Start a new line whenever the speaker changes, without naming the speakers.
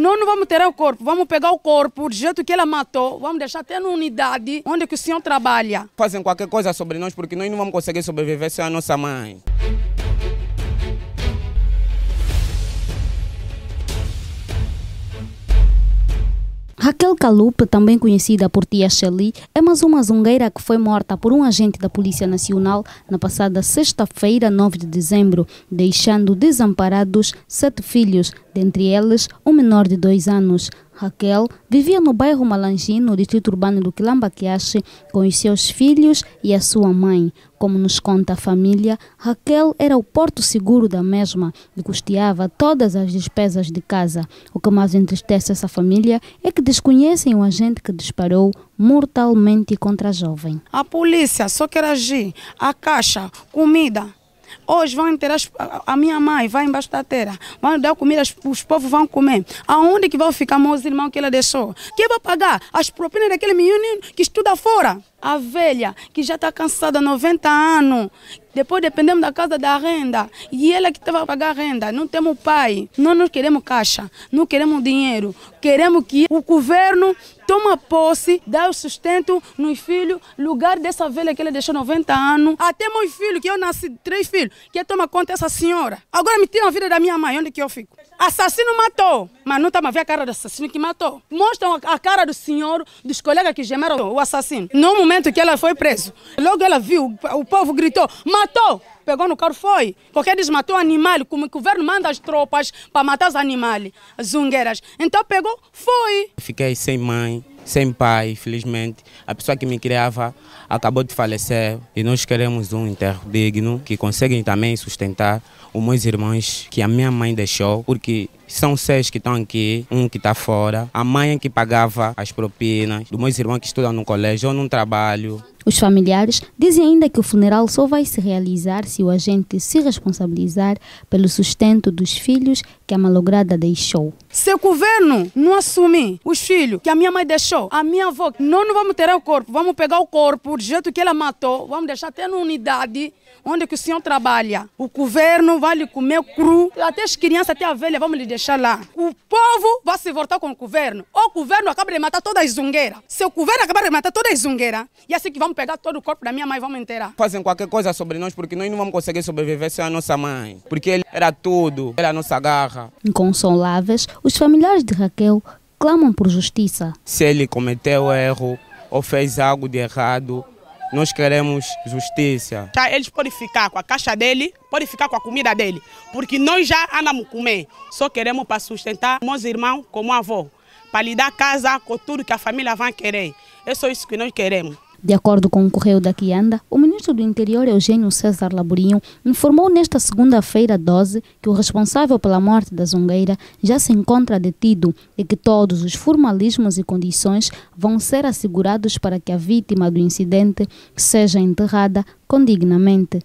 Nós não vamos ter o corpo, vamos pegar o corpo do jeito que ela matou, vamos deixar até na unidade onde que o senhor trabalha.
Fazem qualquer coisa sobre nós porque nós não vamos conseguir sobreviver sem a nossa mãe.
Raquel Calupe, também conhecida por Tia Shelly, é mais uma zungueira que foi morta por um agente da Polícia Nacional na passada sexta-feira, 9 de dezembro, deixando desamparados sete filhos, dentre eles um menor de dois anos. Raquel vivia no bairro Malangino, no distrito urbano do Quilambaquiache, com os seus filhos e a sua mãe. Como nos conta a família, Raquel era o porto seguro da mesma e custeava todas as despesas de casa. O que mais entristece essa família é que desconhecem o agente que disparou mortalmente contra a jovem.
A polícia só quer agir, a caixa, comida, Hoje vão enterrar a minha mãe, vai embaixo da terra. Vão dar comida, os povos vão comer. Aonde que vão ficar meus irmãos que ela deixou? Quem vai pagar as propinas daquele menino que estuda fora? a velha, que já está cansada 90 anos. Depois dependemos da casa da renda. E ela que estava a pagar a renda. Não temos pai. Nós não queremos caixa, não queremos dinheiro. Queremos que o governo tome posse, dê o sustento nos filhos, lugar dessa velha que ela deixou 90 anos. Até ah, meus filhos, que eu nasci, três filhos, que toma conta dessa senhora. Agora me tira a vida da minha mãe, onde que eu fico? Assassino matou, mas não tá a ver a cara do assassino que matou. Mostram a cara do senhor, dos colegas que gemeram o assassino. No momento que ela foi presa, logo ela viu, o povo gritou, matou! Pegou no carro, foi. Porque eles matou animal, como o governo manda as tropas para matar os animais, as zungueiras. Então pegou, foi.
Fiquei sem mãe, sem pai, infelizmente. A pessoa que me criava acabou de falecer e nós queremos um enterro digno que conseguem também sustentar os meus irmãos que a minha mãe deixou, porque são seis que estão aqui, um que está fora. A mãe é que pagava as propinas, dos meus irmãos que estudam no colégio ou num trabalho.
Os familiares dizem ainda que o funeral só vai se realizar se o agente se responsabilizar pelo sustento dos filhos que a malograda deixou. Se o
governo não assumir os filhos que a minha mãe deixou, a minha avó, nós não vamos ter o corpo, vamos pegar o corpo do jeito que ela matou, vamos deixar até na unidade onde que o senhor trabalha. O governo vai lhe comer cru, até as crianças, até a velha, vamos lhe deixar deixar lá. O povo vai se voltar com o governo. O governo acaba de matar toda a zungueira. Se o governo acabar de matar toda a zungueira, e assim que vamos pegar todo o corpo da minha mãe e vamos enterrar.
Fazem qualquer coisa sobre nós porque nós não vamos conseguir sobreviver sem a nossa mãe. Porque ele era tudo, era a nossa garra.
Inconsoláveis, os familiares de Raquel clamam por justiça.
Se ele cometeu erro ou fez algo de errado, nós queremos justiça.
Tá, eles podem ficar com a caixa dele,
podem ficar com a comida dele, porque nós já andamos comer. Só queremos para sustentar meus irmãos como avô, para lhe dar casa com tudo que a família vai querer. É só isso que nós queremos.
De acordo com o Correio da Quianda, o ministro do Interior Eugênio César Laburinho informou nesta segunda-feira 12 que o responsável pela morte da Zungueira já se encontra detido e que todos os formalismos e condições vão ser assegurados para que a vítima do incidente seja enterrada condignamente.